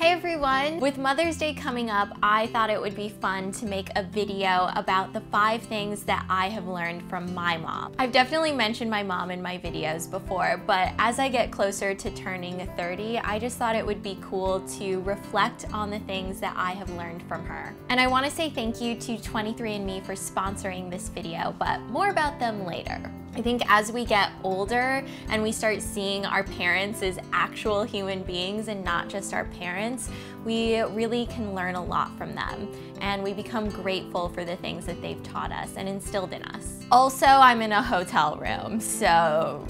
Hey everyone! With Mother's Day coming up, I thought it would be fun to make a video about the five things that I have learned from my mom. I've definitely mentioned my mom in my videos before, but as I get closer to turning 30, I just thought it would be cool to reflect on the things that I have learned from her. And I want to say thank you to 23andMe for sponsoring this video, but more about them later. I think as we get older and we start seeing our parents as actual human beings and not just our parents, we really can learn a lot from them and we become grateful for the things that they've taught us and instilled in us. Also, I'm in a hotel room, so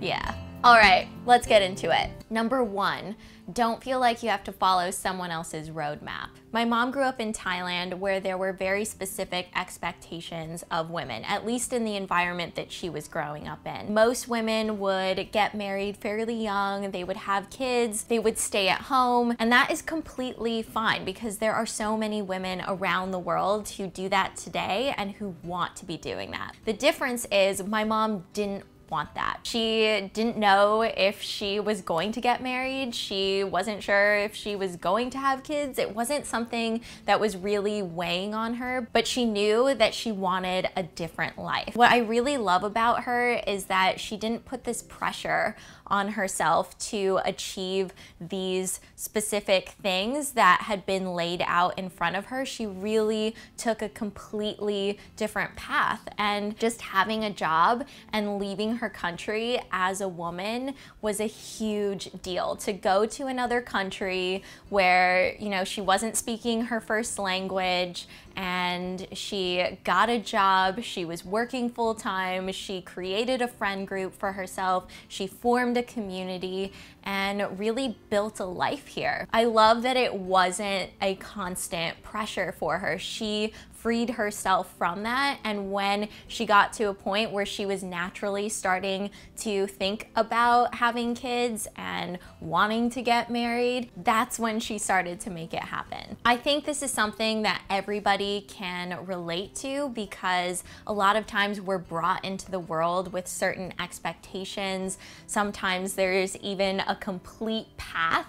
yeah. All right, let's get into it. Number one, don't feel like you have to follow someone else's roadmap. My mom grew up in Thailand where there were very specific expectations of women, at least in the environment that she was growing up in. Most women would get married fairly young, they would have kids, they would stay at home, and that is completely fine because there are so many women around the world who do that today and who want to be doing that. The difference is my mom didn't want that. She didn't know if she was going to get married. She wasn't sure if she was going to have kids. It wasn't something that was really weighing on her, but she knew that she wanted a different life. What I really love about her is that she didn't put this pressure on herself to achieve these specific things that had been laid out in front of her. She really took a completely different path and just having a job and leaving her country as a woman was a huge deal. To go to another country where, you know, she wasn't speaking her first language and she got a job. She was working full time. She created a friend group for herself. She formed a community and really built a life here. I love that it wasn't a constant pressure for her. She freed herself from that. And when she got to a point where she was naturally starting to think about having kids and wanting to get married, that's when she started to make it happen. I think this is something that everybody can relate to because a lot of times we're brought into the world with certain expectations. Sometimes there's even a complete path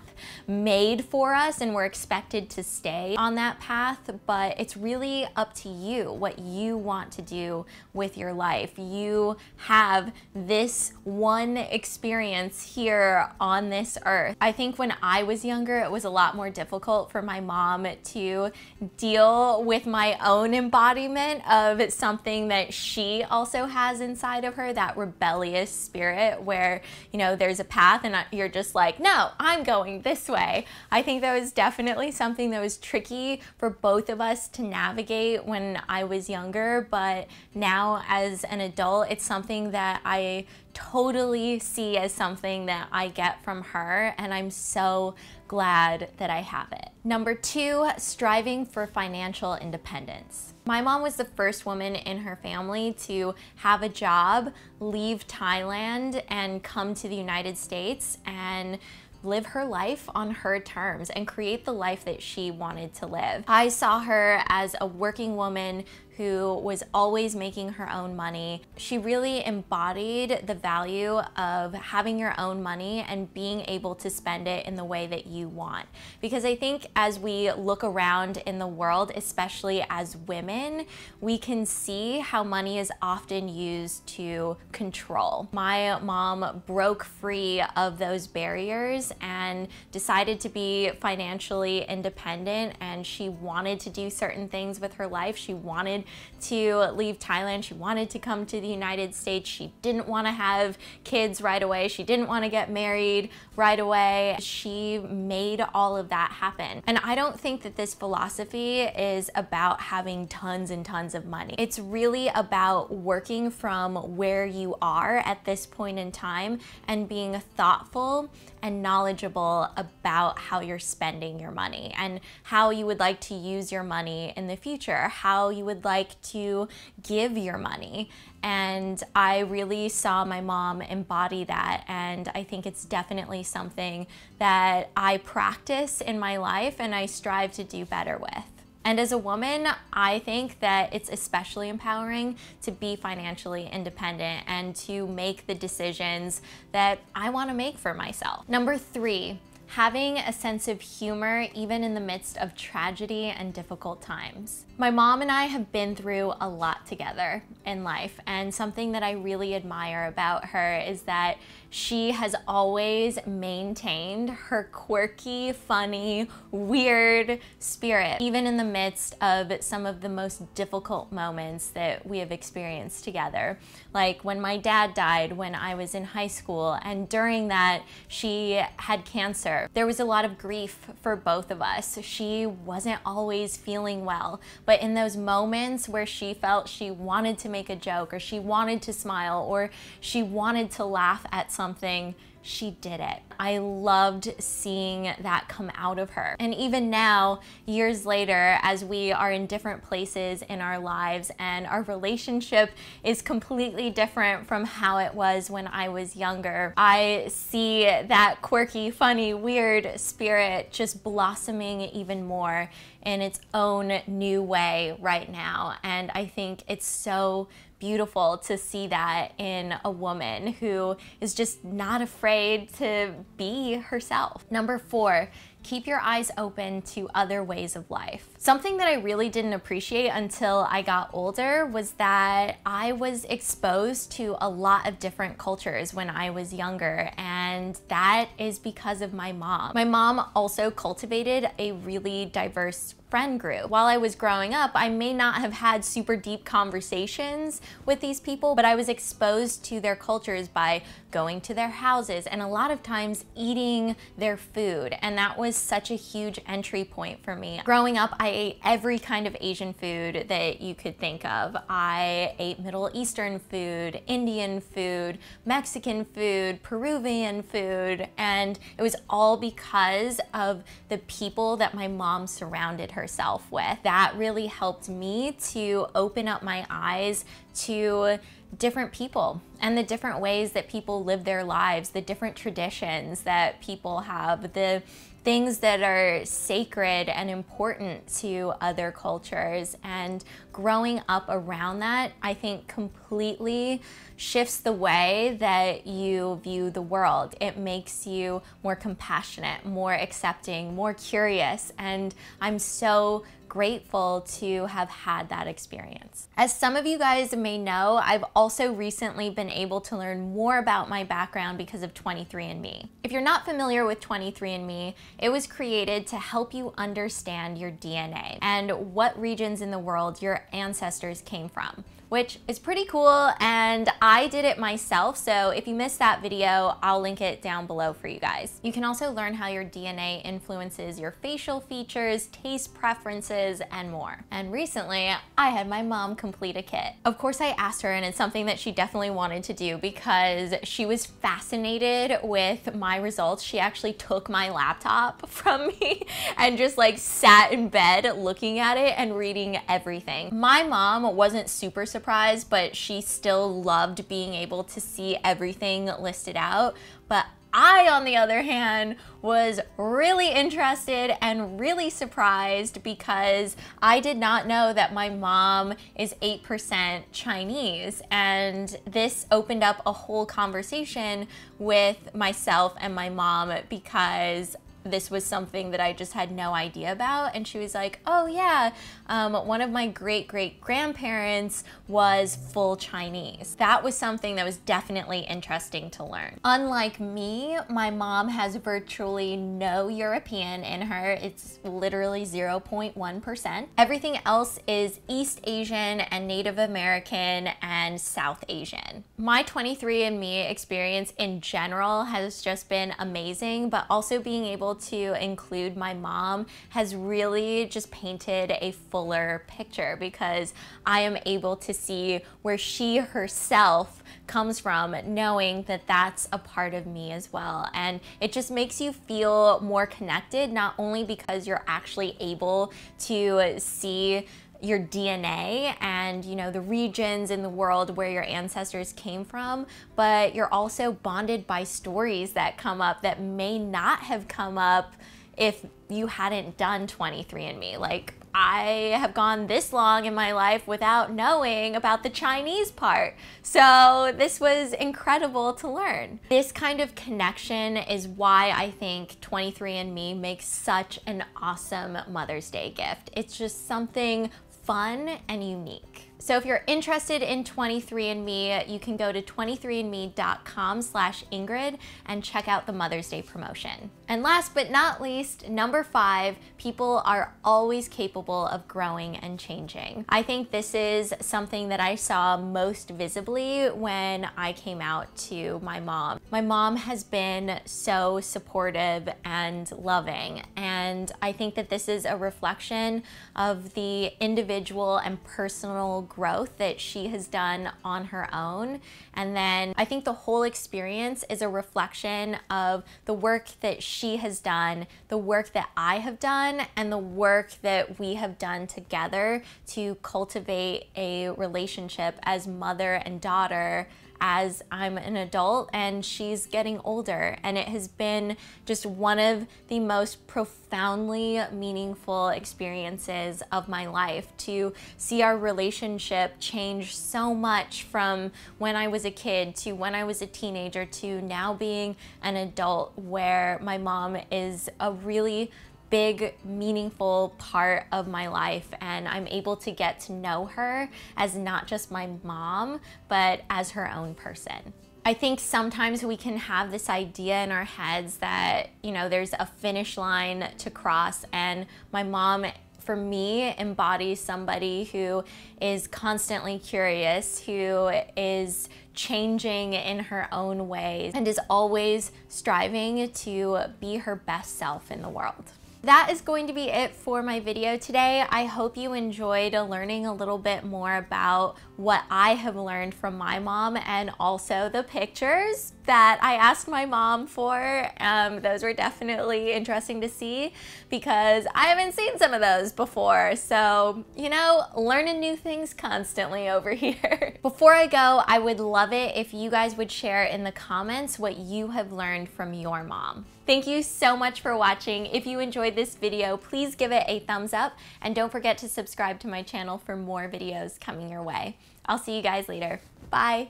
made for us and we're expected to stay on that path, but it's really up to you what you want to do with your life. You have this one experience here on this earth. I think when I was younger, it was a lot more difficult for my mom to deal with my own embodiment of something that she also has inside of her that rebellious spirit where, you know, there's a path and you're just like, no, I'm going this way. I think that was definitely something that was tricky for both of us to navigate when I was younger, but now as an adult, it's something that I totally see as something that I get from her, and I'm so glad that I have it. Number two, striving for financial independence. My mom was the first woman in her family to have a job, leave Thailand, and come to the United States, and live her life on her terms and create the life that she wanted to live. I saw her as a working woman who was always making her own money. She really embodied the value of having your own money and being able to spend it in the way that you want. Because I think as we look around in the world, especially as women, we can see how money is often used to control. My mom broke free of those barriers and decided to be financially independent and she wanted to do certain things with her life. She wanted to leave Thailand. She wanted to come to the United States. She didn't want to have kids right away. She didn't want to get married right away. She made all of that happen. And I don't think that this philosophy is about having tons and tons of money. It's really about working from where you are at this point in time and being thoughtful and knowledgeable about how you're spending your money and how you would like to use your money in the future, how you would like like to give your money. And I really saw my mom embody that. And I think it's definitely something that I practice in my life and I strive to do better with. And as a woman, I think that it's especially empowering to be financially independent and to make the decisions that I want to make for myself. Number three, having a sense of humor even in the midst of tragedy and difficult times. My mom and I have been through a lot together in life, and something that I really admire about her is that she has always maintained her quirky, funny, weird spirit, even in the midst of some of the most difficult moments that we have experienced together. Like when my dad died when I was in high school, and during that, she had cancer. There was a lot of grief for both of us. She wasn't always feeling well, but in those moments where she felt she wanted to make a joke or she wanted to smile or she wanted to laugh at something, she did it. I loved seeing that come out of her. And even now, years later, as we are in different places in our lives and our relationship is completely different from how it was when I was younger, I see that quirky, funny, weird spirit just blossoming even more in its own new way right now. And I think it's so beautiful to see that in a woman who is just not afraid to be herself. Number four, keep your eyes open to other ways of life. Something that I really didn't appreciate until I got older was that I was exposed to a lot of different cultures when I was younger, and that is because of my mom. My mom also cultivated a really diverse friend group. While I was growing up, I may not have had super deep conversations with these people, but I was exposed to their cultures by going to their houses and a lot of times eating their food. And that was such a huge entry point for me. Growing up, I ate every kind of Asian food that you could think of. I ate Middle Eastern food, Indian food, Mexican food, Peruvian food, and it was all because of the people that my mom surrounded her herself with. That really helped me to open up my eyes to different people and the different ways that people live their lives, the different traditions that people have, the things that are sacred and important to other cultures. And growing up around that, I think completely shifts the way that you view the world. It makes you more compassionate, more accepting, more curious. And I'm so grateful to have had that experience. As some of you guys may know, I've also recently been able to learn more about my background because of 23andMe. If you're not familiar with 23andMe, it was created to help you understand your DNA and what regions in the world your ancestors came from which is pretty cool and I did it myself. So if you missed that video, I'll link it down below for you guys. You can also learn how your DNA influences your facial features, taste preferences, and more. And recently I had my mom complete a kit. Of course I asked her and it's something that she definitely wanted to do because she was fascinated with my results. She actually took my laptop from me and just like sat in bed looking at it and reading everything. My mom wasn't super surprised surprise, but she still loved being able to see everything listed out. But I, on the other hand, was really interested and really surprised because I did not know that my mom is 8% Chinese. And this opened up a whole conversation with myself and my mom because this was something that I just had no idea about. And she was like, oh yeah, um, one of my great great grandparents was full Chinese. That was something that was definitely interesting to learn. Unlike me, my mom has virtually no European in her. It's literally 0.1%. Everything else is East Asian and Native American and South Asian. My 23andMe experience in general has just been amazing, but also being able able to include my mom has really just painted a fuller picture because I am able to see where she herself comes from, knowing that that's a part of me as well. And it just makes you feel more connected, not only because you're actually able to see your DNA and you know the regions in the world where your ancestors came from, but you're also bonded by stories that come up that may not have come up if you hadn't done 23andMe. Like I have gone this long in my life without knowing about the Chinese part. So this was incredible to learn. This kind of connection is why I think 23andMe makes such an awesome Mother's Day gift. It's just something fun and unique. So if you're interested in 23andMe, you can go to 23andme.com slash Ingrid and check out the Mother's Day promotion. And last but not least, number five, people are always capable of growing and changing. I think this is something that I saw most visibly when I came out to my mom. My mom has been so supportive and loving, and I think that this is a reflection of the individual and personal growth that she has done on her own. And then I think the whole experience is a reflection of the work that she she has done, the work that I have done, and the work that we have done together to cultivate a relationship as mother and daughter as I'm an adult and she's getting older. And it has been just one of the most profoundly meaningful experiences of my life to see our relationship change so much from when I was a kid to when I was a teenager to now being an adult where my mom is a really big, meaningful part of my life. And I'm able to get to know her as not just my mom, but as her own person. I think sometimes we can have this idea in our heads that, you know, there's a finish line to cross, and my mom for me embodies somebody who is constantly curious, who is changing in her own ways, and is always striving to be her best self in the world. That is going to be it for my video today. I hope you enjoyed learning a little bit more about what I have learned from my mom and also the pictures that I asked my mom for. Um, those were definitely interesting to see because I haven't seen some of those before. So, you know, learning new things constantly over here. before I go, I would love it if you guys would share in the comments what you have learned from your mom. Thank you so much for watching. If you enjoyed this video, please give it a thumbs up and don't forget to subscribe to my channel for more videos coming your way. I'll see you guys later. Bye.